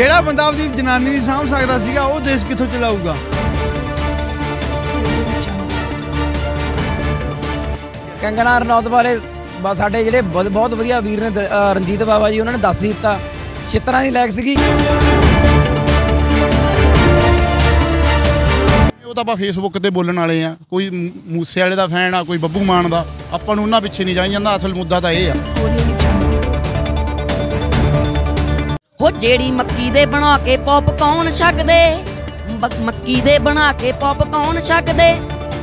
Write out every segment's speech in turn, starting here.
ਜਿਹੜਾ ਬੰਦਾ ਆਪਦੀ ਜਨਾਨੀ ਨਹੀਂ ਸਾਂਭ ਸਕਦਾ ਸੀਗਾ ਉਹ ਦੇਸ਼ ਕਿੱਥੋਂ ਚਲਾਊਗਾ ਕੰਗਣਾ ਰਣੌਤ ਵਾਲੇ ਬਸ ਸਾਡੇ ਜਿਹੜੇ ਬਹੁਤ ਵਧੀਆ ਵੀਰ ਨੇ ਰਣਜੀਤ ਬਾਬਾ ਜੀ ਉਹਨਾਂ ਨੇ ਦੱਸ ਦਿੱਤਾ ਛਿੱਤਰਾਂ ਦੀ ਲੈਕ ਸੀਗੀ ਉਹ ਤਾਂ ਆਪਾਂ ਫੇਸਬੁੱਕ ਤੇ ਬੋਲਣ ਵਾਲੇ ਆ ਕੋਈ ਮੂਸੇ ਵਾਲੇ ਦਾ ਫੈਨ ਆ ਕੋਈ ਬੱਬੂ ਮਾਨ ਦਾ ਆਪਾਂ ਨੂੰ ਉਹਨਾਂ ਪਿੱਛੇ ਨਹੀਂ ਜਾਈ ਜਾਂਦਾ ਅਸਲ ਮੁੱਦਾ ਤਾਂ ਇਹ ਆ ਉਹ ਜਿਹੜੀ ਮੱਕੀ ਦੇ ਬਣਾ ਕੇ ਪੌਪਕੌਰਨ ਛਕਦੇ ਮੱਕੀ ਦੇ ਬਣਾ ਕੇ ਪੌਪਕੌਰਨ ਛਕਦੇ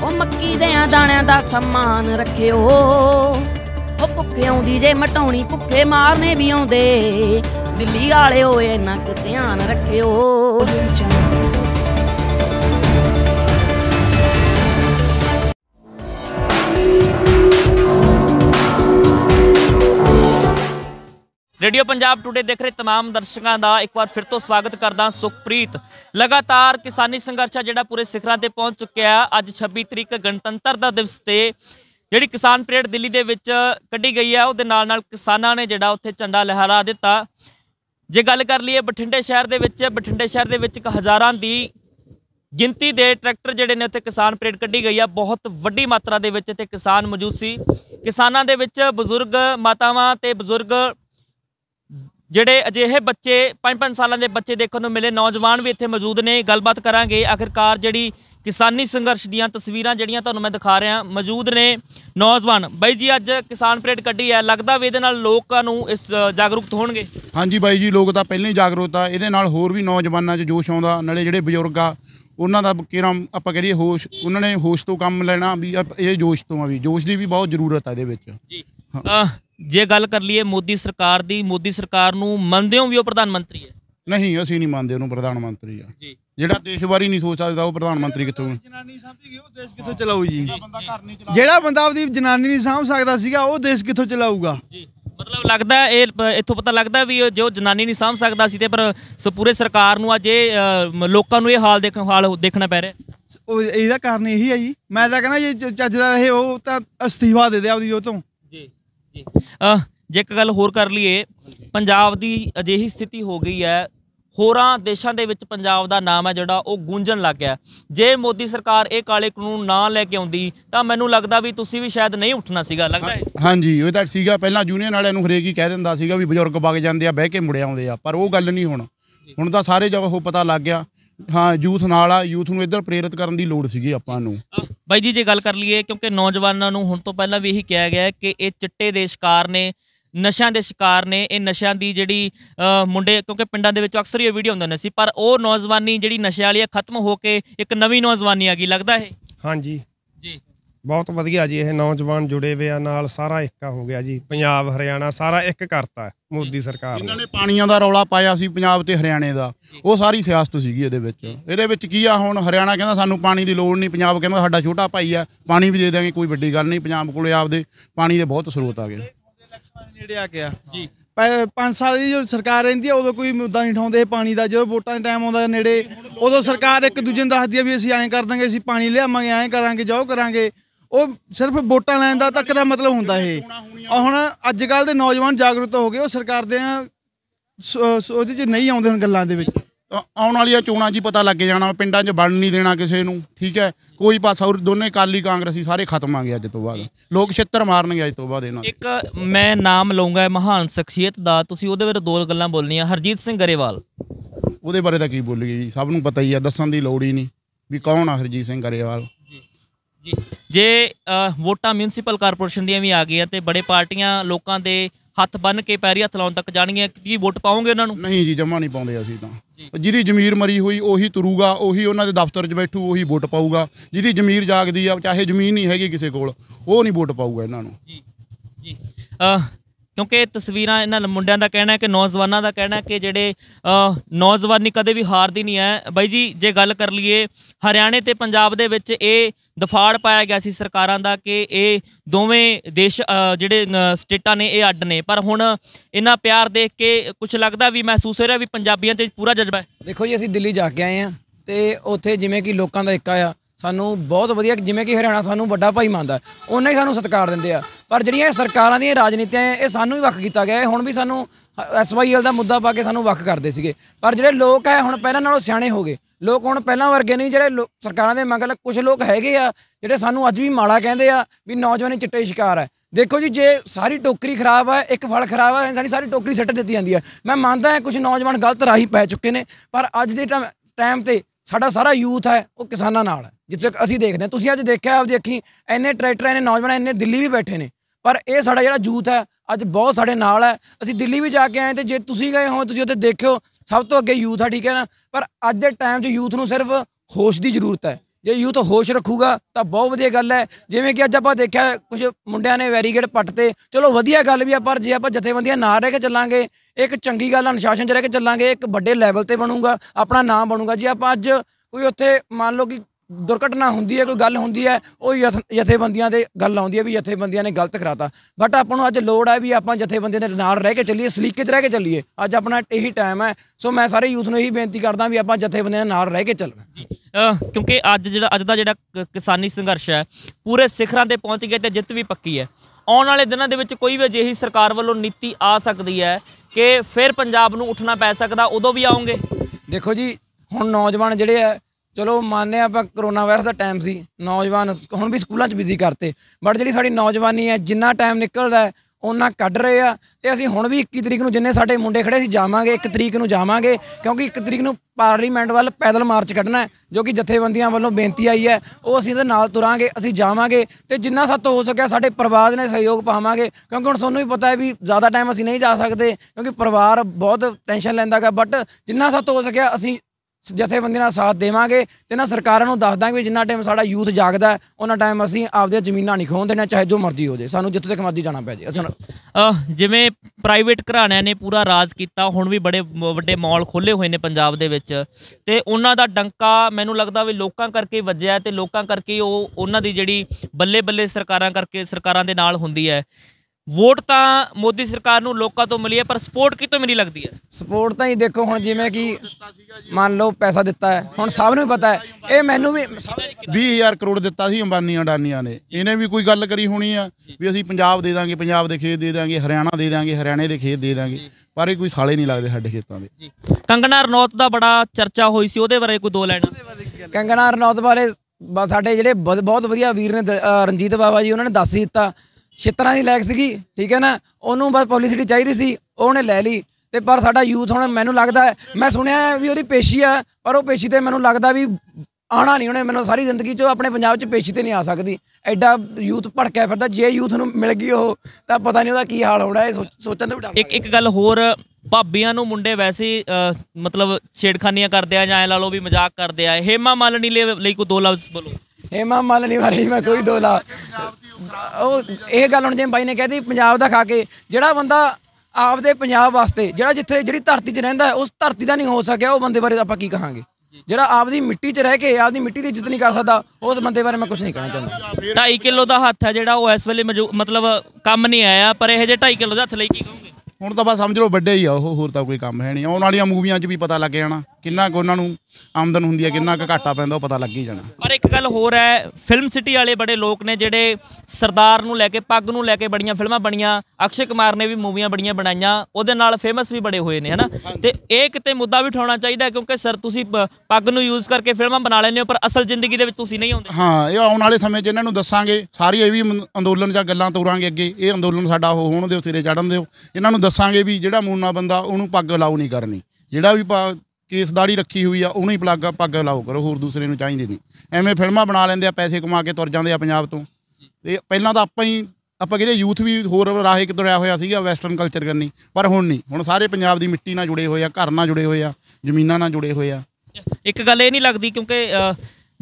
ਉਹ ਮੱਕੀ ਦੇ ਦਾਣਿਆਂ ਦਾ ਸਨਮਾਨ ਰੱਖਿਓ ਉਹ ਭੁੱਖੇ ਆਉਂਦੀ ਜੇ ਮਟਾਉਣੀ ਭੁੱਖੇ ਮਾਰਨੇ ਵੀ ਆਉਂਦੇ ਦਿੱਲੀ ਵਾਲਿਓ ਇਹਨਾਂ ਕਿ ਧਿਆਨ ਰੱਖਿਓ ਰੇਡੀਓ ਪੰਜਾਬ ਟੁਡੇ ਦੇਖ ਰਹੇ तमाम ਦਰਸ਼ਕਾਂ ਦਾ ਇੱਕ ਵਾਰ ਫਿਰ ਤੋਂ ਸਵਾਗਤ ਕਰਦਾ ਸੁਖਪ੍ਰੀਤ ਲਗਾਤਾਰ ਕਿਸਾਨੀ ਸੰਘਰਸ਼ਾ ਜਿਹੜਾ ਪੂਰੇ ਸਿਖਰਾਂ ਤੇ ਪਹੁੰਚ ਚੁੱਕਿਆ ਅੱਜ 26 ਤਰੀਕ ਗਣਤੰਤਰ ਦਾ ਦਿਵਸ ਤੇ ਜਿਹੜੀ ਕਿਸਾਨ ਪਰੇਡ ਦਿੱਲੀ ਦੇ ਵਿੱਚ ਕੱਢੀ ਗਈ ਹੈ ਉਹਦੇ ਨਾਲ ਨਾਲ ਕਿਸਾਨਾਂ ਨੇ ਜਿਹੜਾ ਉੱਥੇ ਝੰਡਾ ਲਹਿਰਾ ਦਿੱਤਾ ਜੇ ਗੱਲ ਕਰ ਲਈਏ ਬਠਿੰਡੇ ਸ਼ਹਿਰ ਦੇ ਵਿੱਚ ਬਠਿੰਡੇ ਸ਼ਹਿਰ ਦੇ ਵਿੱਚ ਹਜ਼ਾਰਾਂ ਦੀ ਗਿਣਤੀ ਦੇ ਟਰੈਕਟਰ ਜਿਹੜੇ ਨੇ ਉੱਥੇ ਕਿਸਾਨ ਪਰੇਡ ਕੱਢੀ ਗਈ ਆ ਬਹੁਤ ਵੱਡੀ ਮਾਤਰਾ ਦੇ ਵਿੱਚ ਇੱਥੇ ਕਿਸਾਨ ਮੌਜੂਦ ਸੀ ਕਿਸਾਨਾਂ ਦੇ ਵਿੱਚ ਬਜ਼ੁਰਗ ਮਾਤਾਵਾਂ ਤੇ ਬਜ਼ੁਰਗ ਜਿਹੜੇ ਅਜਿਹੇ ਬੱਚੇ 5-5 ਸਾਲਾਂ ਦੇ ਬੱਚੇ ਦੇਖਣ ਨੂੰ ਮਿਲੇ ਨੌਜਵਾਨ ਵੀ ਇੱਥੇ ਮੌਜੂਦ ਨੇ ਗੱਲਬਾਤ ਕਰਾਂਗੇ ਆਖਿਰਕਾਰ ਜਿਹੜੀ ਕਿਸਾਨੀ ਸੰਘਰਸ਼ ਦੀਆਂ ਤਸਵੀਰਾਂ ਜਿਹੜੀਆਂ ਤੁਹਾਨੂੰ ਮੈਂ ਦਿਖਾ ਰਿਹਾ ਮੌਜੂਦ ਨੇ ਨੌਜਵਾਨ ਬਾਈ ਜੀ ਅੱਜ ਕਿਸਾਨ ਪਰੇਡ ਕੱਢੀ ਹੈ ਲੱਗਦਾ ਵੀ ਇਹਦੇ ਨਾਲ ਲੋਕਾਂ ਨੂੰ ਇਸ ਜਾਗਰੂਕਤ ਹੋਣਗੇ ਹਾਂਜੀ ਬਾਈ ਜੀ ਲੋਕ ਤਾਂ ਪਹਿਲਾਂ ਹੀ ਜਾਗਰੂਕ ਆ ਇਹਦੇ ਨਾਲ ਹੋਰ ਵੀ ਨੌਜਵਾਨਾਂ 'ਚ ਜੋਸ਼ ਆਉਂਦਾ ਨਾਲੇ ਜਿਹੜੇ ਬਜ਼ੁਰਗ ਆ ਉਹਨਾਂ ਦਾ ਕਿਰਮ ਆਪਾਂ ਕਹਦੇ ਹੋਸ਼ ਉਹਨਾਂ ਨੇ ਹੋਸ਼ ਤੋਂ ਕੰਮ ਲੈਣਾ ਵੀ ਇਹ ਜੋਸ਼ ਤੋਂ ਆ ਵੀ ਜੋਸ਼ ਦੀ ਵੀ ਬਹੁਤ ਜ਼ਰੂਰਤ ਆ ਇਹਦੇ ਵਿੱਚ ਜੀ ਹਾਂ ਜੇ ਗੱਲ ਕਰ ਲਈਏ ਮੋਦੀ ਸਰਕਾਰ ਦੀ ਮੋਦੀ ਸਰਕਾਰ ਨੂੰ ਮੰਨਦੇ ਹੋ ਵੀ ਉਹ ਪ੍ਰਧਾਨ ਮੰਤਰੀ ਹੈ ਨਹੀਂ ਅਸੀਂ ਨਹੀਂ ਮੰਨਦੇ ਉਹਨੂੰ ਪ੍ਰਧਾਨ ਮੰਤਰੀ ਆ ਜਿਹੜਾ ਦੇਸ਼ ਬਾਰੇ ਨਹੀਂ ਸੋਚ ਸਕਦਾ ਉਹ ਪ੍ਰਧਾਨ ਮੰਤਰੀ ਕਿੱਥੋਂ ਜਨਾਨੀ ਸਾਂਭੀ ਗਈ ਉਹ ਦੇਸ਼ ਕਿੱਥੋਂ ਚਲਾਊ ਜੀ ਜਿਹੜਾ ਬੰਦਾ ਆਪਦੀ ਜਨਾਨੀ ਨਹੀਂ ਸਾਂਭ ਸਕਦਾ ਸੀਗਾ ਉਹ ਦੇਸ਼ ਕਿੱਥੋਂ ਚਲਾਊਗਾ ਜੀ ਮਤਲਬ ਲੱਗਦਾ ਇਹ ਇੱਥੋਂ ਪਤਾ ਲੱਗਦਾ ਵੀ ਜੋ ਜਨਾਨੀ ਨਹੀਂ ਸਾਂਭ ਸਕਦਾ ਸੀ ਤੇ ਪਰ ਪੂਰੇ ਸਰਕਾਰ ਨੂੰ ਅੱਜ ਇਹ ਲੋਕਾਂ ਨੂੰ ਇਹ ਹਾਲ ਦੇਖਣ ਹਾਲ ਦੇਖਣਾ ਪੈ ਰਿਹਾ ਇਹਦਾ ਕਾਰਨ ਇਹੀ ਹੈ ਜੀ ਮੈਂ ਤਾਂ ਕਹਿੰਦਾ ਜੇ ਚੱਜ ਦਾ ਰਹੇ ਉਹ ਤਾਂ ਅਸਤੀਫਾ ਦੇ ਦੇ ਆਪਦੀ ਉਹ ਤੋਂ ਅ ਜੇ ਇੱਕ ਗੱਲ ਹੋਰ ਕਰ ਲਈਏ ਪੰਜਾਬ ਦੀ ਅਜਿਹੀ ਸਥਿਤੀ ਹੋ ਗਈ ਹੈ ਹੋਰਾਂ ਦੇਸ਼ਾਂ ਦੇ ਵਿੱਚ ਪੰਜਾਬ ਦਾ ਨਾਮ ਹੈ ਜਿਹੜਾ ਉਹ ਗੂੰਜਣ ਲੱਗ ਗਿਆ ਜੇ ਮੋਦੀ ਸਰਕਾਰ ਇਹ ਕਾਲੇ ਕਾਨੂੰਨ ਨਾ ਲੈ ਕੇ ਆਉਂਦੀ ਤਾਂ ਮੈਨੂੰ ਲੱਗਦਾ ਵੀ ਤੁਸੀਂ ਵੀ ਸ਼ਾਇਦ ਨਹੀਂ ਉੱਠਣਾ ਸੀਗਾ ਲੱਗਦਾ ਹੈ ਹਾਂਜੀ ਉਹ ਤਾਂ ਸੀਗਾ ਪਹਿਲਾਂ ਜੂਨੀਅਰ ਵਾਲਿਆਂ ਨੂੰ ਹਰੇਕ ਹੀ ਕਹਿ ਦਿੰਦਾ ਸੀਗਾ ਵੀ ਬਜ਼ੁਰਗ ਵਗ ਜਾਂਦੇ ਆ ਬਹਿ ਕੇ ਮੁੜ ਆਉਂਦੇ ਆ ਪਰ ਉਹ ਗੱਲ ਨਹੀਂ ਹੁਣ ਹੁਣ ਤਾਂ ਸਾਰੇ ਜਗ੍ਹਾ ਉਹ ਪਤਾ ਲੱਗ ਗਿਆ ਹਾਂ ਯੂਥ ਨਾਲ ਆ ਯੂਥ ਨੂੰ ਇੱਧਰ ਪ੍ਰੇਰਿਤ ਕਰਨ ਦੀ ਲੋੜ ਸੀਗੀ ਆਪਾਂ ਨੂੰ ਬਾਈ ਜੀ ਜੇ ਗੱਲ ਕਰ ਲਈਏ ਕਿਉਂਕਿ ਨੌਜਵਾਨਾਂ ਨੂੰ ਹੁਣ ਤੋਂ ਪਹਿਲਾਂ ਵੀ ਇਹੀ ਕਿਹਾ ਗਿਆ ਕਿ ਇਹ ਚਿੱਟੇ ਦੇ ਸ਼ਿਕਾਰ ਨੇ ਨਸ਼ਿਆਂ ਦੇ ਸ਼ਿਕਾਰ ਨੇ ਇਹ ਨਸ਼ਿਆਂ ਦੀ ਜਿਹੜੀ ਮੁੰਡੇ ਕਿਉਂਕਿ ਪਿੰਡਾਂ ਦੇ ਵਿੱਚ ਅਕਸਰ ਇਹ ਵੀਡੀਓ ਹੁੰਦੇ ਨੇ ਸੀ ਪਰ ਉਹ ਨੌਜਵਾਨੀ ਜਿਹੜੀ ਨਸ਼ੇ ਵਾਲੀ ਆ ਖਤਮ ਹੋ ਕੇ ਇੱਕ ਨਵੀਂ ਨੌਜਵਾਨੀ ਆ ਗਈ ਲੱਗਦਾ ਇਹ ਹਾਂਜੀ ਜੀ ਬਹੁਤ ਵਧੀਆ ਜੀ ਇਹ ਨੌਜਵਾਨ ਜੁੜੇ ਹੋਏ ਆ ਨਾਲ ਸਾਰਾ ਇੱਕਾ ਹੋ ਗਿਆ ਜੀ ਪੰਜਾਬ ਹਰਿਆਣਾ ਸਾਰਾ ਇੱਕ ਕਰਤਾ ਮੋਦੀ ਸਰਕਾਰ ਨੇ ਜਿਨ੍ਹਾਂ ਨੇ ਪਾਣੀਆਂ ਦਾ ਰੌਲਾ ਪਾਇਆ ਸੀ ਪੰਜਾਬ ਤੇ ਹਰਿਆਣੇ ਦਾ ਉਹ ਸਾਰੀ ਸਿਆਸਤ ਸੀਗੀ ਇਹਦੇ ਵਿੱਚ ਇਹਦੇ ਵਿੱਚ ਕੀ ਆ ਹੁਣ ਹਰਿਆਣਾ ਕਹਿੰਦਾ ਸਾਨੂੰ ਪਾਣੀ ਦੀ ਲੋੜ ਨਹੀਂ ਪੰਜਾਬ ਕਹਿੰਦਾ ਸਾਡਾ ਛੋਟਾ ਭਾਈ ਆ ਪਾਣੀ ਵੀ ਦੇ ਦੇਵਾਂਗੇ ਕੋਈ ਵੱਡੀ ਗੱਲ ਨਹੀਂ ਪੰਜਾਬ ਕੋਲੇ ਆਪਦੇ ਪਾਣੀ ਦੇ ਬਹੁਤ ਸਰੋਤ ਆ ਗਏ ਨੇੜੇ ਆ ਗਿਆ ਜੀ ਪਰ 5 ਸਾਲ ਦੀ ਜੋ ਸਰਕਾਰ ਰਹਿੰਦੀ ਆ ਉਦੋਂ ਕੋਈ ਮੁੱਦਾ ਨਹੀਂ ਠਾਉਂਦੇ ਪਾਣੀ ਦਾ ਜਦੋਂ ਵੋਟਾਂ ਦਾ ਟਾਈਮ ਆਉਂਦਾ ਨੇੜੇ ਉਦੋਂ ਸਰਕਾਰ ਇੱਕ ਦੂਜੇ ਨੂੰ ਦੱਸਦੀ ਆ ਵੀ ਅਸੀਂ ਐਂ ਕਰ ਦਾਂਗੇ ਅਸੀਂ ਪਾਣੀ ਲਿਆਵਾਂਗੇ ਐਂ ਕਰਾਂਗੇ ਜੋ ਕਰਾਂਗੇ ਉਹ ਸਿਰਫ ਵੋਟਾਂ ਲੈਣ ਦਾ ਤੱਕ ਦਾ ਮਤਲਬ ਹੁੰਦਾ ਇਹ ਹੁਣ ਅੱਜ ਕੱਲ ਦੇ ਨੌਜਵਾਨ ਜਾਗਰੂਕ ਹੋ ਗਏ ਉਹ ਸਰਕਾਰ ਦੇ ਉਹਦੇ 'ਚ ਨਹੀਂ ਆਉਂਦੇ ਹਨ ਗੱਲਾਂ ਦੇ ਵਿੱਚ ਆਉਣ ਵਾਲੀਆਂ ਚੋਣਾਂ ਜੀ ਪਤਾ ਲੱਗ ਜਾਣਾ ਪਿੰਡਾਂ 'ਚ ਵੜ ਨਹੀਂ ਦੇਣਾ ਕਿਸੇ ਨੂੰ ਠੀਕ ਹੈ ਕੋਈ ਪਾਸਾ ਹੋਰ ਦੋਨੇ ਕਾਲੀ ਕਾਂਗਰਸੀ ਸਾਰੇ ਖਤਮ ਆ ਗਏ ਅੱਜ ਤੋਂ ਬਾਅਦ ਲੋਕ ਛੇਤਰ ਮਾਰਨਗੇ ਅੱਜ ਤੋਂ ਬਾਅਦ ਇਹਨਾਂ ਇੱਕ ਮੈਂ ਨਾਮ ਲਵਾਂਗਾ ਮਹਾਨ ਸ਼ਖਸੀਅਤ ਦਾ ਤੁਸੀਂ ਉਹਦੇ ਬਾਰੇ ਦੋ ਗੱਲਾਂ ਬੋਲਣੀਆਂ ਹਰਜੀਤ ਸਿੰਘ ਗਰੇਵਾਲ ਉਹਦੇ ਬਾਰੇ ਤਾਂ ਕੀ ਬੋਲੀਏ ਜੀ ਸਭ ਨੂੰ ਪਤਾ ਹੀ ਆ ਦੱਸਣ ਦੀ ਲੋੜ ਹੀ ਨਹੀਂ ਵੀ ਕੌਣ ਆ ਹਰਜੀਤ ਸਿੰਘ ਗਰੇਵਾਲ ਜੇ ਵੋਟਾਂ ਮਿਊਨਿਸਪਲ ਕਾਰਪੋਰੇਸ਼ਨ ਦੀਆਂ ਵੀ ਆ ਗਈਆਂ ਤੇ ਬੜੇ ਪਾਰਟੀਆਂ ਲੋਕਾਂ ਦੇ ਹੱਥ ਬੰਨ ਕੇ ਪੈਰੀ ਹੱਥ ਲਾਉਣ ਤੱਕ ਜਾਣਗੀਆਂ ਕੀ ਵੋਟ ਪਾਉਂਗੇ ਉਹਨਾਂ ਨੂੰ ਨਹੀਂ ਜੀ ਜਮਾ ਨਹੀਂ ਪਾਉਂਦੇ ਅਸੀਂ ਤਾਂ ਜਿਹਦੀ ਜ਼ਮੀਰ ਮਰੀ ਹੋਈ ਉਹੀ ਤੁਰੂਗਾ ਉਹੀ ਉਹਨਾਂ ਦੇ ਦਫ਼ਤਰ 'ਚ ਬੈਠੂ ਉਹੀ ਵੋਟ ਪਾਊਗਾ ਜਿਹਦੀ ਜ਼ਮੀਰ ਜਾਗਦੀ ਆ ਚਾਹੇ ਜ਼ਮੀਨ ਨਹੀਂ ਹੈਗੀ ਕਿਸੇ ਕੋਲ ਉਹ ਨਹੀਂ ਵੋਟ ਪਾਊਗਾ ਇਹਨਾਂ ਨੂੰ ਜੀ ਜੀ ਕਿਉਂਕਿ ਤਸਵੀਰਾਂ ਇਹਨਾਂ ਮੁੰਡਿਆਂ ਦਾ ਕਹਿਣਾ ਹੈ ਕਿ ਨੌਜਵਾਨਾਂ ਦਾ ਕਹਿਣਾ ਹੈ ਕਿ ਜਿਹੜੇ ਨੌਜਵਾਨੀ ਕਦੇ ਵੀ ਹਾਰਦੀ ਨਹੀਂ ਹੈ ਬਾਈ ਜੀ ਜੇ ਗੱਲ ਕਰ ਲਈਏ ਹਰਿਆਣੇ ਤੇ ਪੰਜਾਬ ਦੇ ਵਿੱਚ ਇਹ ਦਫਾੜ ਪਾਇਆ ਗਿਆ ਸੀ ਸਰਕਾਰਾਂ ਦਾ ਕਿ ਇਹ ਦੋਵੇਂ ਦੇਸ਼ ਜਿਹੜੇ ਸਟੇਟਾਂ ਨੇ ਇਹ ਅੱਡ ਨੇ ਪਰ ਹੁਣ ਇਹਨਾਂ ਪਿਆਰ ਦੇਖ ਕੇ ਕੁਝ ਲੱਗਦਾ ਵੀ ਮਹਿਸੂਸ ਹੋ ਰਿਹਾ ਵੀ ਪੰਜਾਬੀਆਂ ਤੇ ਪੂਰਾ ਜਜ਼ਬਾ ਹੈ ਦੇਖੋ ਜੀ ਅਸੀਂ ਦਿੱਲੀ ਜਾ ਕੇ ਆਏ ਆ ਤੇ ਉੱਥੇ ਜਿਵੇਂ ਕਿ ਲੋਕਾਂ ਦਾ ਇੱਕਾ ਆ ਸਾਨੂੰ ਬਹੁਤ ਵਧੀਆ ਜਿਵੇਂ ਕਿ ਹਰਿਆਣਾ ਸਾਨੂੰ ਵੱਡਾ ਭਾਈ ਮੰਨਦਾ ਉਹਨਾਂ ਹੀ ਸਾਨੂੰ ਸਤਿਕਾਰ ਦਿੰਦੇ ਆ ਪਰ ਜਿਹੜੀਆਂ ਸਰਕਾਰਾਂ ਦੀਆਂ ਰਾਜਨੀਤੀਆਂ ਇਹ ਸਾਨੂੰ ਹੀ ਵੱਖ ਕੀਤਾ ਗਿਆ ਹੁਣ ਵੀ ਸਾਨੂੰ ਐਸਵਾਈਐਲ ਦਾ ਮੁੱਦਾ ਪਾ ਕੇ ਸਾਨੂੰ ਵੱਖ ਕਰਦੇ ਸੀਗੇ ਪਰ ਜਿਹੜੇ ਲੋਕ ਹੈ ਹੁਣ ਪਹਿਲਾਂ ਨਾਲੋਂ ਸਿਆਣੇ ਹੋ ਗਏ ਲੋਕ ਹੁਣ ਪਹਿਲਾਂ ਵਰਗੇ ਨਹੀਂ ਜਿਹੜੇ ਸਰਕਾਰਾਂ ਦੇ ਮੰਗਲ ਕੁਝ ਲੋਕ ਹੈਗੇ ਆ ਜਿਹੜੇ ਸਾਨੂੰ ਅੱਜ ਵੀ ਮਾੜਾ ਕਹਿੰਦੇ ਆ ਵੀ ਨੌਜਵਾਨੀ ਚਿੱਟੇ ਸ਼ਿਕਾਰ ਆ ਦੇਖੋ ਜੀ ਜੇ ਸਾਰੀ ਟੋਕਰੀ ਖਰਾਬ ਹੈ ਇੱਕ ਫਲ ਖਰਾਬ ਹੈ ਸਾਡੀ ਸਾਰੀ ਟੋਕਰੀ ਸੱਟ ਦਿੱਤੀ ਜਾਂਦੀ ਹੈ ਮੈਂ ਮੰਨਦਾ ਹਾਂ ਕੁਝ ਨੌਜਵਾਨ ਗਲਤ ਰਾਹੀ ਪੈ ਚੁੱਕੇ ਨੇ ਪਰ ਅੱਜ ਦੇ ਟਾਈਮ ਤੇ ਸਾਡਾ ਸਾਰਾ ਯੂਥ ਹੈ ਉਹ ਕਿਸਾਨਾਂ ਨਾਲ ਹੈ ਜਿੱਥੇ ਅਸੀਂ ਦੇਖਦੇ ਹਾਂ ਤੁਸੀਂ ਅੱਜ ਦੇਖਿਆ ਆਪਦੀ ਅੱਖੀ ਐਨੇ ਟਰੈਕਟਰ ਐਨੇ ਨੌਜਵਾਨ ਐਨੇ ਦਿੱਲੀ ਵੀ ਬੈਠੇ ਨੇ ਪਰ ਇਹ ਸਾਡਾ ਜਿਹੜਾ ਯੂਥ ਹੈ ਅੱਜ ਬਹੁਤ ਸਾਡੇ ਨਾਲ ਹੈ ਅਸੀਂ ਦਿੱਲੀ ਵੀ ਜਾ ਕੇ ਆਏ ਤੇ ਜੇ ਤੁਸੀਂ ਗਏ ਹੋ ਤੁਸੀਂ ਉੱਥੇ ਦੇਖਿਓ ਸਭ ਤੋਂ ਅੱਗੇ ਯੂਥ ਆ ਠੀਕ ਹੈ ਨਾ ਪਰ ਅੱਜ ਦੇ ਟਾਈਮ 'ਚ ਯੂਥ ਨੂੰ ਸਿਰਫ ਹੋਸ਼ ਦੀ ਜ਼ਰੂਰਤ ਹੈ ਜੇ ਯੂਥ ਹੋਸ਼ ਰੱਖੂਗਾ ਤਾਂ ਬਹੁਤ ਵਧੀਆ ਗੱਲ ਹੈ ਜਿਵੇਂ ਕਿ ਅੱਜ ਆਪਾਂ ਦੇਖਿਆ ਕੁਝ ਮੁੰਡਿਆਂ ਨੇ ਵੈਰੀਗੇਟ ਪੱਟਤੇ ਚਲੋ ਵਧੀਆ ਗੱਲ ਵੀ ਆ ਪਰ ਜੇ ਆਪਾਂ ਜਥੇਬੰਦੀਆਂ ਨਾਲ ਰਹਿ ਕੇ ਚੱਲਾਂਗੇ ਇੱਕ ਚੰਗੀ ਗੱਲ ਅਨੁਸ਼ਾਸਨ 'ਚ ਰਹਿ ਕੇ ਚੱਲਾਂਗੇ ਇੱਕ ਵੱਡੇ ਲੈਵਲ ਤੇ ਬਣੂਗਾ ਆਪਣਾ ਨਾਮ ਬਣੂਗਾ ਜੇ ਆਪਾਂ ਅੱਜ ਕੋਈ ਉੱਥੇ ਮੰਨ ਲਓ ਕਿ ਦੁਰਘਟਨਾ ਹੁੰਦੀ ਹੈ ਕੋਈ ਗੱਲ ਹੁੰਦੀ ਹੈ ਉਹ ਜਥੇਬੰਦੀਆਂ ਦੇ ਗੱਲ ਆਉਂਦੀ ਹੈ ਵੀ ਜਥੇਬੰਦੀਆਂ ਨੇ ਗਲਤ ਕਰਾਤਾ ਬਟ ਆਪਾਂ ਨੂੰ ਅੱਜ ਲੋੜ ਹੈ ਵੀ ਆਪਾਂ ਜਥੇਬੰਦੀਆਂ ਦੇ ਨਾਲ ਰਹਿ ਕੇ ਚੱਲੀਏ ਸਲੀਕੇ 'ਚ ਰਹਿ ਕੇ ਚੱਲੀਏ ਅੱਜ ਆਪਣਾ ਇਹੀ ਟਾਈਮ ਹੈ ਸੋ ਮੈਂ ਸਾਰੇ ਯੂਥ ਨੂੰ ਇਹੀ ਬੇਨਤੀ ਕਰਦਾ ਵੀ ਆਪਾਂ ਜਥੇਬੰਦੀਆਂ ਦੇ ਨਾਲ ਰਹਿ ਕੇ ਚੱਲਣਾ ਕਿਉਂਕਿ ਅੱਜ ਜਿਹੜਾ ਅੱਜ ਦਾ ਜਿਹੜਾ ਕਿਸਾਨੀ ਸੰਘਰਸ਼ ਹੈ ਪੂਰੇ ਸਿਖਰਾਂ ਤੇ ਪਹੁੰਚ ਗਿਆ ਤੇ ਜਿੱਤ ਵੀ ਪੱਕੀ ਹੈ ਆਉਣ ਵਾਲੇ ਦਿਨਾਂ ਦੇ ਵਿੱਚ ਕੋਈ ਵੀ ਅਜਿਹੀ ਸਰਕਾਰ ਵੱਲੋਂ ਨੀਤੀ ਆ ਸਕਦੀ ਹੈ ਕਿ ਫਿਰ ਪੰਜਾਬ ਨੂੰ ਉੱਠਣਾ ਪੈ ਸਕਦਾ ਉਦੋਂ ਵੀ ਆਉਂਗੇ ਦੇਖੋ ਜੀ ਹੁਣ ਨੌਜਵਾਨ ਜਿਹੜੇ ਆ ਚਲੋ ਮੰਨਿਆ ਆਪਾਂ ਕਰੋਨਾ ਵਾਇਰਸ ਦਾ ਟਾਈਮ ਸੀ ਨੌਜਵਾਨ ਹੁਣ ਵੀ ਸਕੂਲਾਂ 'ਚ ਬਿਜ਼ੀ ਕਰਤੇ ਬਟ ਜਿਹੜੀ ਸਾਡੀ ਨੌਜਵਾਨੀ ਹੈ ਜਿੰਨਾ ਟਾਈਮ ਨਿਕਲਦਾ ਹੈ ਉਹਨਾਂ ਕੱਢ ਰਹੇ ਆ ਤੇ ਅਸੀਂ ਹੁਣ ਵੀ 21 ਤਰੀਕ ਨੂੰ ਜਿੰਨੇ ਸਾਡੇ ਮੁੰਡੇ ਖੜੇ ਸੀ ਜਾਵਾਂਗੇ 1 ਤਰੀਕ ਨੂੰ ਜਾਵਾਂਗੇ ਕਿਉਂਕਿ 1 ਤਰੀਕ ਨੂੰ ਪਾਰਲੀਮੈਂਟ ਵੱਲ ਪੈਦਲ ਮਾਰਚ ਕੱਢਣਾ ਹੈ ਜੋ ਕਿ ਜਥੇਬੰਦੀਆਂ ਵੱਲੋਂ ਬੇਨਤੀ ਆਈ ਹੈ ਉਹ ਅਸੀਂ ਇਹਦੇ ਨਾਲ ਤੁਰਾਂਗੇ ਅਸੀਂ ਜਾਵਾਂਗੇ ਤੇ ਜਿੰਨਾ ਸੱਤ ਹੋ ਸਕਿਆ ਸਾਡੇ ਪਰਿਵਾਰ ਨੇ ਸਹਿਯੋਗ ਪਾਵਾਂਗੇ ਕਿਉਂਕਿ ਹੁਣ ਤੁਹਾਨੂੰ ਵੀ ਪਤਾ ਹੈ ਵੀ ਜ਼ਿਆਦਾ ਟਾਈਮ ਅਸੀਂ ਨਹੀਂ ਜਾ ਸਕਦੇ ਕਿਉਂਕਿ ਪਰਿਵਾਰ ਬਹੁਤ ਟੈਨਸ਼ਨ ਲੈਂਦਾਗਾ ਬਟ ਜਿੰਨਾ ਸੱਤ ਹੋ ਸਕਿਆ ਅਸੀਂ ਜਥੇਬੰਦੀ ਨਾਲ ਸਾਥ ਦੇਵਾਂਗੇ ਤੇ ਨਾ ਸਰਕਾਰਾਂ ਨੂੰ ਦੱਸ ਦਾਂਗੇ ਵੀ ਜਿੰਨਾ ਟਾਈਮ ਸਾਡਾ ਯੂਥ ਜਾਗਦਾ ਉਹਨਾਂ ਟਾਈਮ ਅਸੀਂ ਆਪਦੇ ਜ਼ਮੀਨਾਂ ਨਹੀਂ ਖੋਣ ਦੇਣਾ ਚਾਹੇ ਜੋ ਮਰਜ਼ੀ ਹੋ ਜੇ ਸਾਨੂੰ ਜਿੱਥੇ ਤੱਕ ਮਰਜ਼ੀ ਜਾਣਾ ਪੈ ਜੇ ਅਸੀਂ ਜਿਵੇਂ ਪ੍ਰਾਈਵੇਟ ਘਰਾਣਿਆਂ ਨੇ ਪੂਰਾ ਰਾਜ ਕੀਤਾ ਹੁਣ ਵੀ ਬੜੇ ਵੱਡੇ ਮਾਲ ਖੋਲੇ ਹੋਏ ਨੇ ਪੰਜਾਬ ਦੇ ਵਿੱਚ ਤੇ ਉਹਨਾਂ ਦਾ ਡੰਕਾ ਮੈਨੂੰ ਲੱਗਦਾ ਵੀ ਲੋਕਾਂ ਕਰਕੇ ਵੱਜਿਆ ਤੇ ਲੋਕਾਂ ਕਰਕੇ ਉਹ ਉਹਨਾਂ ਦੀ ਜਿਹੜੀ ਬੱਲੇ ਬੱਲੇ ਸਰਕਾਰਾਂ ਕਰਕੇ ਸਰਕਾਰਾਂ ਦੇ ਨਾਲ ਹੁੰਦੀ ਹੈ ਵੋਟ ਤਾਂ ਮੋਦੀ ਸਰਕਾਰ ਨੂੰ ਲੋਕਾਂ ਤੋਂ ਮਿਲੀ ਹੈ ਪਰ ਸਪੋਰਟ ਕਿਤੋਂ ਮਿਲੀ ਲੱਗਦੀ ਹੈ ਸਪੋਰਟ ਤਾਂ ਹੀ ਦੇਖੋ ਹੁਣ ਜਿਵੇਂ ਕਿ ਮੰਨ ਲਓ ਪੈਸਾ ਦਿੱਤਾ ਹੈ ਹੁਣ ਸਭ ਨੂੰ ਪਤਾ ਹੈ ਇਹ ਮੈਨੂੰ ਵੀ 20000 ਕਰੋੜ ਦਿੱਤਾ ਸੀ ਅੰਬਾਨੀਆਂ ਡਾਨੀਆਂ ਨੇ ਇਹਨੇ ਵੀ ਕੋਈ ਗੱਲ ਕਰੀ ਹੋਣੀ ਆ ਵੀ ਅਸੀਂ ਪੰਜਾਬ ਦੇ ਦਾਂਗੇ ਪੰਜਾਬ ਦੇ ਖੇਤ ਦੇ ਦਾਂਗੇ ਹਰਿਆਣਾ ਦੇ ਦਾਂਗੇ ਹਰਿਆਣੇ ਦੇ ਖੇਤ ਦੇ ਦਾਂਗੇ ਪਰ ਇਹ ਕੋਈ ਸਾਲੇ ਨਹੀਂ ਲੱਗਦੇ ਸਾਡੇ ਖੇਤਾਂ ਦੇ ਕੰਗਣਾ ਰਨੌਤ ਦਾ ਬੜਾ ਚਰਚਾ ਹੋਈ ਸੀ ਉਹਦੇ ਬਾਰੇ ਕੋਈ ਦੋ ਲੈਣਾ ਕੰਗਣਾ ਰਨੌਤ ਬਾਰੇ ਸਾਡੇ ਜਿਹੜੇ ਬਹੁਤ ਵਧੀਆ ਵੀਰ ਨੇ ਰਣਜੀਤ ਬਾਬਾ ਜੀ ਉਹਨਾਂ ਨੇ ਦੱਸ ਦਿੱਤਾ ਛਿੱਤਰਾਂ ਦੀ ਲੈਕ ਸੀਗੀ ਠੀਕ ਹੈ ਨਾ ਉਹਨੂੰ ਬਸ ਪਬਲਿਸਿਟੀ ਚਾਹੀਦੀ ਸੀ ਉਹਨੇ ਲੈ ਲਈ ਤੇ ਪਰ ਸਾਡਾ ਯੂਥ ਹੁਣ ਮੈਨੂੰ ਲੱਗਦਾ ਮੈਂ ਸੁਣਿਆ ਵੀ ਉਹਦੀ ਪੇਸ਼ੀ ਆ ਪਰ ਉਹ ਪੇਸ਼ੀ ਤੇ ਮੈਨੂੰ ਲੱਗਦਾ ਵੀ ਆਣਾ ਨਹੀਂ ਉਹਨੇ ਮੈਨੂੰ ਸਾਰੀ ਜ਼ਿੰਦਗੀ 'ਚ ਆਪਣੇ ਪੰਜਾਬ 'ਚ ਪੇਸ਼ੀ ਤੇ ਨਹੀਂ ਆ ਸਕਦੀ ਐਡਾ ਯੂਥ ਭੜਕਿਆ ਫਿਰਦਾ ਜੇ ਯੂਥ ਨੂੰ ਮਿਲ ਗਈ ਉਹ ਤਾਂ ਪਤਾ ਨਹੀਂ ਉਹਦਾ ਕੀ ਹਾਲ ਹੋਣਾ ਇਹ ਸੋਚਣ ਦੇ ਵੀ ਇੱਕ ਇੱਕ ਗੱਲ ਹੋਰ ਭਾਬੀਆਂ ਨੂੰ ਮੁੰਡੇ ਵੈਸੇ ਮਤਲਬ ਛੇੜਖਾਨੀਆਂ ਕਰਦੇ ਆ ਜਾਂ ਐ ਲਾ ਲਓ ਵੀ ਮਜ਼ਾਕ ਕਰਦੇ ਆ ਹੇਮਾ ਮਾਲਣੀ ਲਈ ਕੋ ਦੋ ਲਫ਼ਜ਼ ਬੋਲੋ ਹੇਮਾ ਮਾਲਣੀ ਵਾਲੀ ਮੈਂ ਕੋਈ ਦੋਲਾ ਉਹ ਇਹ ਗੱਲ ਹੁਣ ਜਿਵੇਂ ਬਾਈ ਨੇ ਕਹਿਤੀ ਪੰਜਾਬ ਦਾ ਖਾ ਕੇ ਜਿਹੜਾ ਬੰਦਾ ਆਪਦੇ ਪੰਜਾਬ ਵਾਸਤੇ ਜਿਹੜਾ ਜਿੱਥੇ ਜਿਹੜੀ ਧਰਤੀ 'ਚ ਰਹਿੰਦਾ ਉਸ ਧਰਤੀ ਦਾ ਨਹੀਂ ਹੋ ਸਕਿਆ ਉਹ ਬੰਦੇ ਬਾਰੇ ਆਪਾਂ ਕੀ ਕਹਾਂਗੇ ਜਿਹੜਾ ਆਪਦੀ ਮਿੱਟੀ 'ਚ ਰਹਿ ਕੇ ਆਪਦੀ ਮਿੱਟੀ ਦੀ ਇੱਜ਼ਤ ਨਹੀਂ ਕਰ ਸਕਦਾ ਉਸ ਬੰਦੇ ਬਾਰੇ ਮੈਂ ਕੁਝ ਨਹੀਂ ਕਹਿਣਾ ਚਾਹੁੰਦਾ 2.5 ਕਿਲੋ ਦਾ ਹੱਥ ਹੈ ਜਿਹੜਾ ਉਹ ਇਸ ਵੇਲੇ ਮਤਲਬ ਕੰਮ ਨਹੀਂ ਆਇਆ ਪਰ ਇਹ ਜੇ 2.5 ਕਿਲੋ ਦਾ ਹੱਥ ਲਈ ਕੀ ਕਹੋਗੇ ਹੁਣ ਤਾਂ ਬਸ ਸਮਝ ਲਓ ਵੱਡੇ ਹੀ ਆ ਉਹ ਹੋਰ ਤਾਂ ਕੋਈ ਕੰਮ ਹੈ ਨਹੀਂ ਆਉਣ ਵਾਲੀਆਂ ਮੂਵੀਆਂ 'ਚ ਵੀ ਪਤਾ ਲੱਗ ਜਾਣਾ ਕਿੰਨਾ ਕੁ ਉਹਨਾਂ ਨੂੰ ਆਮਦਨ ਹੁੰਦੀ ਹੈ ਕਿੰਨਾ ਕੁ ਘਾਟਾ ਪੈਂਦਾ ਉਹ ਪਤਾ ਲੱਗ ਹੀ ਜਾਣਾ ਪਰ ਇੱਕ ਗੱਲ ਹੋਰ ਹੈ ਫਿਲਮ ਸਿਟੀ ਵਾਲੇ ਬੜੇ ਲੋਕ ਨੇ ਜਿਹੜੇ ਸਰਦਾਰ ਨੂੰ ਲੈ ਕੇ ਪੱਗ ਨੂੰ ਲੈ ਕੇ ਬੜੀਆਂ ਫਿਲਮਾਂ ਬਣੀਆਂ ਅਕਸ਼ੇ ਕੁਮਾਰ ਨੇ ਵੀ ਮੂਵੀਆਂ ਬੜੀਆਂ ਬਣਾਈਆਂ ਉਹਦੇ ਨਾਲ ਫੇਮਸ ਵੀ ਬੜੇ ਹੋਏ ਨੇ ਹਨਾ ਤੇ ਇਹ ਕਿਤੇ ਮੁੱਦਾ ਵੀ ਠਾਉਣਾ ਚਾਹੀਦਾ ਕਿਉਂਕਿ ਸਰ ਤੁਸੀਂ ਪੱਗ ਨੂੰ ਯੂਜ਼ ਕਰਕੇ ਫਿਲਮਾਂ ਬਣਾ ਲੈਂਦੇ ਹੋ ਪਰ ਅਸਲ ਜ਼ਿੰਦਗੀ ਦੇ ਵਿੱਚ ਤੁਸੀਂ ਨਹੀਂ ਹੁੰਦੇ ਹਾਂ ਇਹ ਆਉਣ ਵਾਲੇ ਸਮੇਂ 'ਚ ਇਹਨਾਂ ਨੂੰ ਦੱਸਾਂਗੇ ਸਾਰੀ ਇਹ ਵੀ ਅੰਦੋਲਨ ਜਾਂ ਗੱਲਾਂ ਤੋਰਾਂਗੇ ਅੱਗੇ ਇਹ ਅੰਦੋਲਨ ਸਾਡਾ ਉਹ ਹੋਣ ਦੇ ਸਿਰੇ ਚੜਨ ਦਿਓ ਇਹਨਾਂ ਨੂੰ ਦੱਸਾਂਗੇ ਵੀ ਜਿਹੜਾ ਮੂਨਾ ਬੰਦਾ ਉਹਨੂੰ ਪੱਗ ਲਾਉ ਨਹੀਂ ਕਰਨੀ ਜਿਹੜਾ ਵੀ ਕੇਸ ਦਾੜੀ ਰੱਖੀ ਹੋਈ ਆ ਉਹਨੂੰ ਹੀ ਪਲੱਗ ਪੱਗ ਲਾਓ ਕਰੋ ਹੋਰ ਦੂਸਰੇ ਨੂੰ ਚਾਹੀਦੇ ਨਹੀਂ ਐਵੇਂ ਫਿਲਮਾਂ ਬਣਾ ਲੈਂਦੇ ਆ ਪੈਸੇ ਕਮਾ ਕੇ ਤੁਰ ਜਾਂਦੇ ਆ ਪੰਜਾਬ ਤੋਂ ਤੇ ਪਹਿਲਾਂ ਤਾਂ ਆਪਾਂ ਹੀ ਆਪਾਂ ਕਹਿੰਦੇ ਯੂਥ ਵੀ ਹੋਰ ਰਾਹੇ ਕਿ ਤੁਰਿਆ ਹੋਇਆ ਸੀਗਾ ਵੈਸਟਰਨ ਕਲਚਰ ਕਰਨੀ ਪਰ ਹੁਣ ਨਹੀਂ ਹੁਣ ਸਾਰੇ ਪੰਜਾਬ ਦੀ ਮਿੱਟੀ ਨਾਲ ਜੁੜੇ ਹੋਏ ਆ ਘਰ ਨਾਲ ਜੁੜੇ ਹੋਏ ਆ ਜ਼ਮੀਨਾਂ ਨਾਲ ਜੁੜੇ ਹੋਏ ਆ ਇੱਕ ਗੱਲ ਇਹ ਨਹੀਂ ਲੱਗਦੀ ਕਿਉਂਕਿ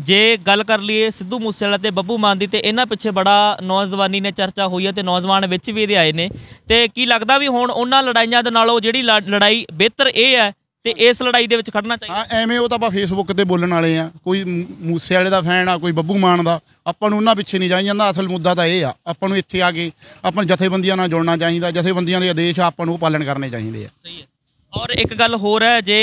ਜੇ ਗੱਲ ਕਰ ਲਈਏ ਸਿੱਧੂ ਮੂਸੇਵਾਲਾ ਤੇ ਬੱਬੂ ਮਾਨ ਦੀ ਤੇ ਇਹਨਾਂ ਪਿੱਛੇ ਬੜਾ ਨੌਜਵਾਨੀ ਨੇ ਚਰਚਾ ਹੋਈ ਹੈ ਤੇ ਨੌਜਵਾਨ ਵਿੱਚ ਵੀ ਇਹਦੇ ਆਏ ਨੇ ਤੇ ਕੀ ਲੱਗਦਾ ਵੀ ਹੁਣ ਉਹਨਾਂ ਲੜਾਈਆਂ ਦੇ ਨਾਲੋਂ ਜਿਹੜੀ ਲੜਾਈ ਬਿਹਤਰ ਇਹ ਹੈ ਤੇ ਇਸ ਲੜਾਈ ਦੇ ਵਿੱਚ ਖੜਨਾ ਚਾਹੀਦਾ ਹਾਂ ਐਵੇਂ ਉਹ ਤਾਂ ਆਪਾਂ ਫੇਸਬੁੱਕ ਤੇ ਬੋਲਣ ਵਾਲੇ ਆ ਕੋਈ ਮੂਸੇ ਵਾਲੇ ਦਾ ਫੈਨ ਆ ਕੋਈ ਬੱਬੂ ਮਾਨ ਦਾ ਆਪਾਂ ਨੂੰ ਉਹਨਾਂ ਪਿੱਛੇ ਨਹੀਂ ਜਾਈ ਜਾਂਦਾ ਅਸਲ ਮੁੱਦਾ ਤਾਂ ਇਹ ਆ ਆਪਾਂ ਨੂੰ ਇੱਥੇ ਆ ਕੇ ਆਪਾਂ ਜਥੇਬੰਦੀਆਂ ਨਾਲ ਜੁੜਨਾ ਚਾਹੀਦਾ ਜਥੇਬੰਦੀਆਂ ਦੇ ਆਦੇਸ਼ ਆਪਾਂ ਨੂੰ ਪਾਲਣ ਕਰਨੇ ਚਾਹੀਦੇ ਆ ਸਹੀ ਹੈ ਔਰ ਇੱਕ ਗੱਲ ਹੋਰ ਹੈ ਜੇ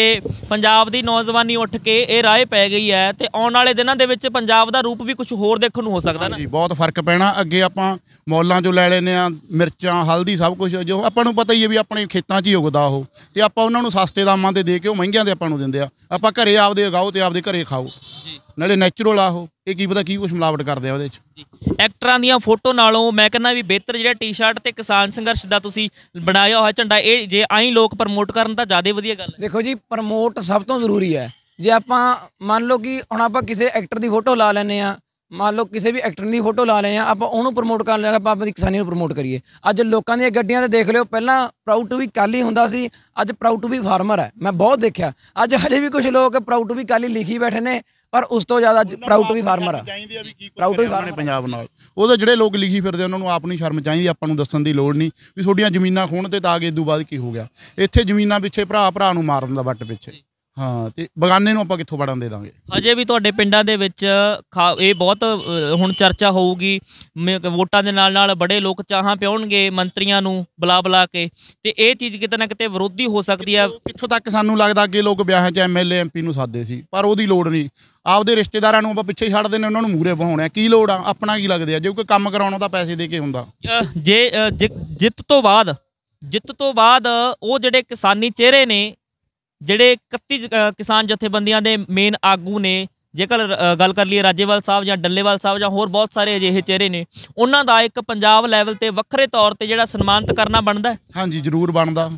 ਪੰਜਾਬ ਦੀ ਨੌਜਵਾਨੀ ਉੱਠ ਕੇ ਇਹ ਰਾਏ ਪੈ ਗਈ ਹੈ ਤੇ ਆਉਣ ਵਾਲੇ ਦਿਨਾਂ ਦੇ ਵਿੱਚ ਪੰਜਾਬ ਦਾ ਰੂਪ ਵੀ ਕੁਝ ਹੋਰ ਦੇਖਣ ਨੂੰ ਹੋ ਸਕਦਾ ਨਾ ਜੀ ਬਹੁਤ ਫਰਕ ਪੈਣਾ ਅੱਗੇ ਆਪਾਂ ਮੌਲਾਂ ਜੋ ਲੈ ਲੈਨੇ ਆ ਮਿਰਚਾਂ ਹਲਦੀ ਸਭ ਕੁਝ ਜੋ ਆਪਾਂ ਨੂੰ ਪਤਾ ਹੀ ਹੈ ਵੀ ਆਪਣੇ ਖੇਤਾਂ 'ਚ ਹੀ ਉਗਦਾ ਉਹ ਤੇ ਆਪਾਂ ਉਹਨਾਂ ਨੂੰ ਸਸਤੇ ਦਾਮਾਂ ਤੇ ਦੇ ਕੇ ਉਹ ਮਹਿੰਗਿਆਂ ਦੇ ਆਪਾਂ ਨੂੰ ਦਿੰਦੇ ਆ ਆਪਾਂ ਘਰੇ ਆਪਦੇ ਉਗਾਓ ਤੇ ਆਪਦੇ ਘਰੇ ਖਾਓ ਜੀ ਨਾਲੇ ਨੈਚੁਰਲ ਆ ਉਹ ਇਹ ਕੀ ਪਤਾ ਕੀ ਕੁਝ ਮਿਲਾਵਟ ਕਰਦੇ ਆ ਉਹਦੇ ਚ ਐਕਟਰਾਂ ਦੀਆਂ ਫੋਟੋ ਨਾਲੋਂ ਮੈਂ ਕਹਿੰਦਾ ਵੀ ਬਿਹਤਰ ਜਿਹੜਾ ਟੀ-ਸ਼ਰਟ ਤੇ ਕਿਸਾਨ ਸੰਘਰਸ਼ ਦਾ ਤੁਸੀਂ ਬਣਾਇਆ ਹੋਇਆ ਝੰਡਾ ਇਹ ਜੇ ਆਈ ਲੋਕ ਪ੍ਰਮੋਟ ਕਰਨ ਤਾਂ ਜ਼ਿਆਦਾ ਵਧੀਆ ਗੱਲ ਹੈ ਦੇਖੋ ਜੀ ਪ੍ਰਮੋਟ ਸਭ ਤੋਂ ਜ਼ਰੂਰੀ ਹੈ ਜੇ ਆਪਾਂ ਮੰਨ ਲਓ ਕਿ ਹੁਣ ਆਪਾਂ ਕਿਸੇ ਐਕਟਰ ਦੀ ਫੋਟੋ ਲਾ ਲੈਨੇ ਆ ਮੰਨ ਲਓ ਕਿਸੇ ਵੀ ਐਕਟਰ ਦੀ ਫੋਟੋ ਲਾ ਲਏ ਆ ਆਪਾਂ ਉਹਨੂੰ ਪ੍ਰਮੋਟ ਕਰਨ ਲੱਗਾ ਆਪਾਂ ਆਪਣੀ ਕਿਸਾਨੀ ਨੂੰ ਪ੍ਰਮੋਟ ਕਰੀਏ ਅੱਜ ਲੋਕਾਂ ਦੀਆਂ ਗੱਡੀਆਂ ਤੇ ਦੇਖ ਲਿਓ ਪਹਿਲਾਂ ਪ੍ਰਾਊਡ ਟੂ ਵੀ ਕਾਲੀ ਹੁੰਦਾ ਸੀ ਅੱਜ ਪ੍ਰਾਊਡ ਟੂ ਵੀ ਫਾਰਮਰ ਹੈ ਮੈਂ ਬਹੁਤ ਦੇਖਿਆ ਅੱਜ ਹਜੇ ਵੀ ਕੁਝ ਲੋਕ ਪ੍ਰਾਊਡ ਟੂ ਵੀ ਕਾਲੀ ਲਿਖੀ ਬੈਠੇ ਨੇ ਪਰ ਉਸ ਤੋਂ ਜ਼ਿਆਦਾ ਪ੍ਰਾਊਡ ਟੂ ਵੀ ਫਾਰਮਰ ਆ proud to be farmer Punjab ਨਾਲ ਉਹਦੇ ਜਿਹੜੇ ਲੋਕ ਲਿਖੀ ਫਿਰਦੇ ਉਹਨਾਂ ਨੂੰ ਆਪਣੀ ਸ਼ਰਮ ਚਾਹੀਦੀ ਆਪਾਂ ਨੂੰ ਦੱਸਣ ਦੀ ਲੋੜ ਨਹੀਂ ਵੀ ਤੁਹਾਡੀਆਂ ਜ਼ਮੀਨਾਂ ਖੋਣ ਤੇ ਤਾਂ ਅਗੇ ਦੂਬਾਦ ਬਾਅਦ ਕੀ ਹੋ ਗਿਆ ਇੱਥੇ ਜ਼ਮੀਨਾਂ ਪਿੱਛੇ ਭਰਾ ਭਰਾ ਨੂੰ ਮਾਰਨ ਦਾ ਵੱਟ ਪਿੱਛੇ ਹਾਂ ਤੇ ਬਗਾਨੇ ਨੂੰ ਆਪਾਂ ਕਿੱਥੋਂ ਵੜਨ ਦੇ ਦਾਂਗੇ ਅਜੇ ਵੀ ਤੁਹਾਡੇ ਪਿੰਡਾਂ ਦੇ ਵਿੱਚ ਇਹ ਬਹੁਤ ਹੁਣ ਚਰਚਾ ਹੋਊਗੀ ਵੋਟਾਂ ਦੇ ਨਾਲ ਨਾਲ ਬੜੇ ਲੋਕ ਚਾਹਾਂ ਪਿਉਣਗੇ ਮੰਤਰੀਆਂ ਨੂੰ ਬਲਾ ਬਲਾ ਕੇ ਤੇ ਇਹ ਚੀਜ਼ ਕਿਤੇ ਨਾ ਕਿਤੇ ਵਿਰੋਧੀ ਹੋ ਸਕਦੀ ਆ ਕਿੱਥੋਂ- ਤੱਕ ਸਾਨੂੰ ਲੱਗਦਾ ਅੱਗੇ ਲੋਕ ਵਿਆਹਾਂ 'ਚ ਐਮਐਲਏ ਐਮਪੀ ਨੂੰ ਸਾਦੇ ਸੀ ਪਰ ਉਹਦੀ ਲੋੜ ਨਹੀਂ ਆਪਦੇ ਰਿਸ਼ਤੇਦਾਰਾਂ ਨੂੰ ਆਪਾਂ ਪਿੱਛੇ ਛੱਡ ਨੇ ਉਹਨਾਂ ਨੂੰ ਮੂਰੇ ਵਹਾਉਣਾ ਕੀ ਲੋੜ ਆ ਆਪਣਾ ਕੀ ਲੱਗਦੇ ਆ ਜੇ ਕੋਈ ਕੰਮ ਕਰਾਉਣਾ ਤਾਂ ਪੈਸੇ ਦੇ ਕੇ ਹੁੰਦਾ ਜੇ ਜਿੱਤ ਤੋਂ ਬਾਅਦ ਜਿੱਤ ਤੋਂ ਬਾਅਦ ਉਹ ਜਿਹੜੇ ਕਿਸਾਨੀ ਚਿਹਰੇ ਨੇ ਜਿਹੜੇ 31 ਕਿਸਾਨ ਜਥੇਬੰਦੀਆਂ ਦੇ ਮੇਨ ਆਗੂ ਨੇ ਜੇਕਰ ਗੱਲ ਕਰ ਲਈਏ ਰਾਜੇਵਾਲ ਸਾਹਿਬ ਜਾਂ ਡੱਲੇਵਾਲ ਸਾਹਿਬ ਜਾਂ ਹੋਰ ਬਹੁਤ ਸਾਰੇ ਅਜਿਹੇ ਚਿਹਰੇ ਨੇ ਉਹਨਾਂ ਦਾ ਇੱਕ ਪੰਜਾਬ ਲੈਵਲ ਤੇ ਵੱਖਰੇ ਤੌਰ ਤੇ ਜਿਹੜਾ ਸਨਮਾਨਿਤ ਕਰਨਾ ਬਣਦਾ ਹਾਂਜੀ ਜ਼ਰੂਰ ਬਣਦਾ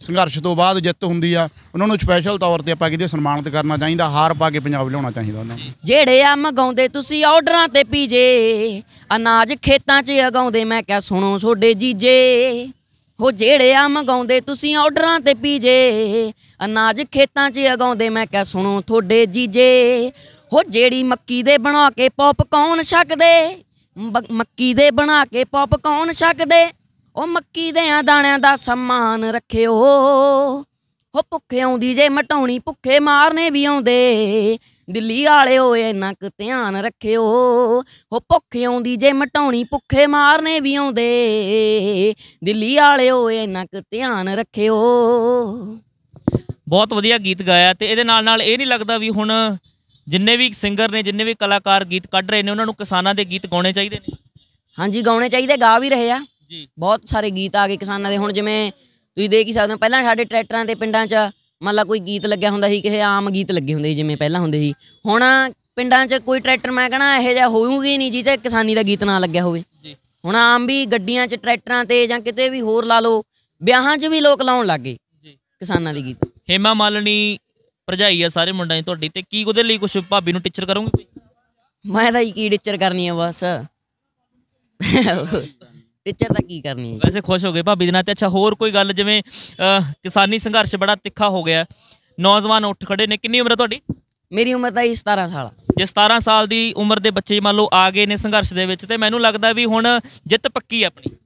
ਸੰਘਰਸ਼ ਤੋਂ ਬਾਅਦ ਜਿੱਤ ਹੁੰਦੀ ਆ ਉਹਨਾਂ ਨੂੰ ਸਪੈਸ਼ਲ ਤੌਰ ਤੇ ਆਪਾਂ ਕਿਤੇ ਸਨਮਾਨਿਤ ਕਰਨਾ ਚਾਹੀਦਾ ਹਾਰ ਪਾ ਕੇ ਪੰਜਾਬ ਲਿਆਉਣਾ ਚਾਹੀਦਾ ਉਹਨਾਂ ਨੂੰ ਜਿਹੜੇ ਆ ਮਗਾਉਂਦੇ ਤੁਸੀਂ ਆਰਡਰਾਂ ਤੇ ਪੀਜੇ ਅਨਾਜ ਖੇਤਾਂ 'ਚ ਅਗਾਉਂਦੇ ਮੈਂ ਕਿਹਾ ਸੁਣੋ ਛੋਡੇ ਜੀਜੇ ਹੋ ਜਿਹੜੇ ਆ ਮਗਾਉਂਦੇ ਤੁਸੀਂ ਆਰਡਰਾਂ ਤੇ ਪੀਜੇ ਅਨਾਜ ਖੇਤਾਂ 'ਚ ਅਗਾਉਂਦੇ ਮੈਂ ਕਹਿ ਸੁਣੋ ਤੁਹਾਡੇ ਜੀਜੇ ਹੋ ਜਿਹੜੀ ਮੱਕੀ ਦੇ ਬਣਾ ਕੇ ਪੌਪ ਕੌਣ ਛਕਦੇ ਮੱਕੀ ਦੇ ਬਣਾ ਕੇ ਪੌਪ ਕੌਣ ਛਕਦੇ ਉਹ ਮੱਕੀ ਦੇ ਦਾਣਿਆਂ ਦਾ ਸਮਾਨ ਰੱਖਿਓ ਹੋ ਭੁੱਖੇ ਆਉਂਦੀ ਜੇ ਮਟਾਉਣੀ ਭੁੱਖੇ ਮਾਰਨੇ ਵੀ ਆਉਂਦੇ ਦਿੱਲੀ ਵਾਲੇ ਹੋਏ ਨੱਕ ਧਿਆਨ ਰੱਖਿਓ ਹੋ ਭੁੱਖ ਆਉਂਦੀ ਜੇ ਮਟਾਉਣੀ ਭੁੱਖੇ ਮਾਰਨੇ ਵੀ ਆਉਂਦੇ ਦਿੱਲੀ ਵਾਲੇ ਹੋਏ ਨੱਕ ਧਿਆਨ ਰੱਖਿਓ ਬਹੁਤ ਵਧੀਆ ਗੀਤ ਗਾਇਆ ਤੇ ਇਹਦੇ ਨਾਲ ਨਾਲ ਇਹ ਨਹੀਂ ਲੱਗਦਾ ਵੀ ਹੁਣ ਜਿੰਨੇ ਵੀ ਸਿੰਗਰ ਨੇ ਜਿੰਨੇ ਵੀ ਕਲਾਕਾਰ ਗੀਤ ਕੱਢ ਰਹੇ ਨੇ ਉਹਨਾਂ ਨੂੰ ਕਿਸਾਨਾਂ ਦੇ ਗੀਤ ਗਾਉਣੇ ਚਾਹੀਦੇ ਨੇ ਹਾਂਜੀ ਗਾਉਣੇ ਚਾਹੀਦੇ ਗਾ ਵੀ ਰਹੇ ਆ ਜੀ ਬਹੁਤ ਸਾਰੇ ਗੀਤ ਆ ਗਏ ਕਿਸਾਨਾਂ ਦੇ ਹੁਣ ਜਿਵੇਂ ਤੁਸੀਂ ਦੇਖ ਹੀ ਸਕਦੇ ਹੋ ਪਹਿਲਾਂ ਸਾਡੇ ਟਰੈਕਟਰਾਂ ਤੇ ਪਿੰਡਾਂ 'ਚ ਮੰਨ ਲਾ ਕੋਈ ਗੀਤ ਲੱਗਿਆ ਹੁੰਦਾ ਸੀ ਕਿਸੇ ਆਮ ਗੀਤ ਲੱਗੇ ਹੁੰਦੇ ਸੀ ਜਿਵੇਂ ਪਹਿਲਾਂ ਹੁੰਦੇ ਸੀ ਹੁਣ ਪਿੰਡਾਂ 'ਚ ਕੋਈ ਟਰੈਕਟਰ ਮੈਂ ਕਹਣਾ ਇਹ ਜਿਹਾ ਹੋਊਗੀ ਨਹੀਂ ਜਿੱਤੇ ਕਿਸਾਨੀ ਦਾ ਗੀਤ ਨਾ ਲੱਗਿਆ ਹੋਵੇ ਜੀ ਹੁਣ ਆਮ ਵੀ ਗੱਡੀਆਂ 'ਚ ਟਰੈਕਟਰਾਂ ਤੇ ਜਾਂ ਕਿਤੇ ਵੀ ਹੋਰ ਲਾ ਲਓ ਵਿਆਹਾਂ 'ਚ ਵੀ ਲੋਕ ਲਾਉਣ ਲੱਗੇ ਜੀ ਕਿਸਾਨਾਂ ਦੇ ਗੀਤ ਹੇਮਾ ਮਾਲਣੀ ਭਰਜਾਈ ਆ ਸਾਰੇ ਮੁੰਡਿਆਂ ਦੀ ਤੁਹਾਡੀ ਤੇ ਕੀ ਉਹਦੇ ਲਈ ਕੁਝ ਭਾਬੀ ਨੂੰ ਟੀਚਰ ਕਰੋਗੇ ਮੈਂ ਤਾਂ ਕੀ ਟੀਚਰ ਕਰਨੀ ਆ ਬਸ ਟੀਚਰ ਤਾਂ ਕੀ ਕਰਨੀ ਹੈ ਵੈਸੇ ਖੁਸ਼ ਹੋ ਗਏ ਭਾਬੀ ਦੇ ਨਾਲ ਤੇ ਅੱਛਾ ਹੋਰ ਕੋਈ ਗੱਲ ਜਿਵੇਂ ਕਿਸਾਨੀ ਸੰਘਰਸ਼ ਬੜਾ ਤਿੱਖਾ ਹੋ ਗਿਆ ਨੌਜਵਾਨ ਉੱਠ ਖੜੇ ਨੇ ਕਿੰਨੀ ਉਮਰ ਹੈ ਤੁਹਾਡੀ ਮੇਰੀ ਉਮਰ ਤਾਂ 17 ਸਾਲ ਜੇ 17 ਸਾਲ ਦੀ ਉਮਰ ਦੇ ਬੱਚੇ ਮੰਨ ਲਓ ਆ ਗਏ ਨੇ ਸੰਘਰਸ਼ ਦੇ ਵਿੱਚ ਤੇ ਮੈਨੂੰ ਲੱਗਦਾ ਵੀ ਹੁਣ ਜਿੱਤ ਪੱਕੀ ਆ ਆਪਣੀ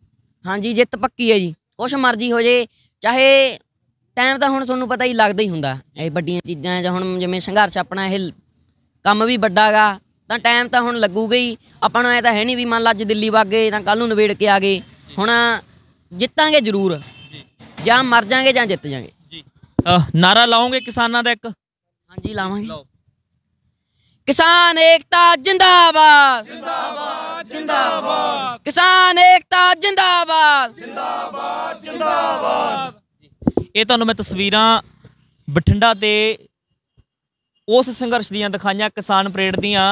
ਹਾਂਜੀ ਜਿੱਤ ਪੱਕੀ ਹੈ ਜੀ ਕੁਛ ਮਰਜ਼ੀ ਹੋ ਜੇ ਚਾਹੇ ਟਾਈਮ ਤਾਂ ਹੁਣ ਤੁਹਾਨੂੰ ਪਤਾ ਹੀ ਲੱਗਦਾ ਹੀ ਹੁੰਦਾ ਇਹ ਵੱਡੀਆਂ ਚੀਜ਼ਾਂ ਜਾਂ ਹੁਣ ਜਿਵੇਂ ਸੰਘਰਸ਼ ਆਪਣਾ ਇਹ ਕੰਮ ਵੀ ਵੱਡਾਗਾ ਤਾਂ ਟਾਈਮ ਤਾਂ ਹੁਣ ਲੱਗੂਗਾ ਹੀ ਆਪਾਂ ਨੂੰ ਐ ਤਾਂ ਹੈ ਨਹੀਂ ਵੀ ਮੰਨ ਲਾ ਅੱਜ ਦਿੱਲੀ ਵਾਗੇ ਤਾਂ ਕੱਲ ਨੂੰ ਨਵੇੜ ਕੇ ਆ ਗਏ ਹੁਣ ਜਿੱਤਾਂਗੇ ਜ਼ਰੂਰ ਜੀ ਜਾਂ ਮਰ ਜਾਾਂਗੇ ਜਾਂ ਜਿੱਤ ਜਾਾਂਗੇ ਜੀ ਨਾਰਾ ਲਾਉਂਗੇ ਕਿਸਾਨਾਂ ਦਾ ਇੱਕ ਹਾਂਜੀ ਲਾਵਾਂਗੇ ਕਿਸਾਨ ਏਕਤਾ ਜਿੰਦਾਬਾਦ ਜਿੰਦਾਬਾਦ ਜਿੰਦਾਬਾਦ ਕਿਸਾਨ ਏਕਤਾ ਜਿੰਦਾਬਾਦ ਜਿੰਦਾਬਾਦ ਜਿੰਦਾਬਾਦ ਇਹ ਤੁਹਾਨੂੰ ਮੈਂ ਤਸਵੀਰਾਂ ਬਠਿੰਡਾ ਦੇ ਉਸ ਸੰਘਰਸ਼ ਦੀਆਂ ਦਿਖਾਈਆਂ ਕਿਸਾਨ ਪ੍ਰੇਡ ਦੀਆਂ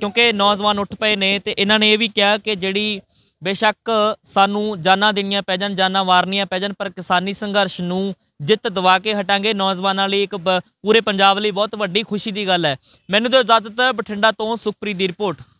ਕਿਉਂਕਿ ਨੌਜਵਾਨ ਉੱਠ ਪਏ ਨੇ ਤੇ ਇਹਨਾਂ ਨੇ ਇਹ ਵੀ ਕਿਹਾ ਕਿ ਜਿਹੜੀ ਬੇਸ਼ੱਕ ਸਾਨੂੰ ਜਾਨਾਂ ਦੇਣੀਆਂ ਪੈ ਜਾਣ ਜਾਨਾਂ ਵਾਰਨੀਆਂ ਪੈ ਜਾਣ ਪਰ ਕਿਸਾਨੀ ਸੰਘਰਸ਼ ਨੂੰ ਜਿੱਤ ਦਵਾ ਕੇ ਹਟਾਂਗੇ ਨੌਜਵਾਨਾਂ ਲਈ ਇੱਕ ਪੂਰੇ ਪੰਜਾਬ ਲਈ ਬਹੁਤ ਵੱਡੀ ਖੁਸ਼ੀ ਦੀ ਗੱਲ ਹੈ ਮੈਨੂੰ ਦਿਓ ਇਜਾਜ਼ਤ ਬਠਿੰਡਾ ਤੋਂ ਸੁਖਪ੍ਰੀਤ ਦੀ ਰਿਪੋਰਟ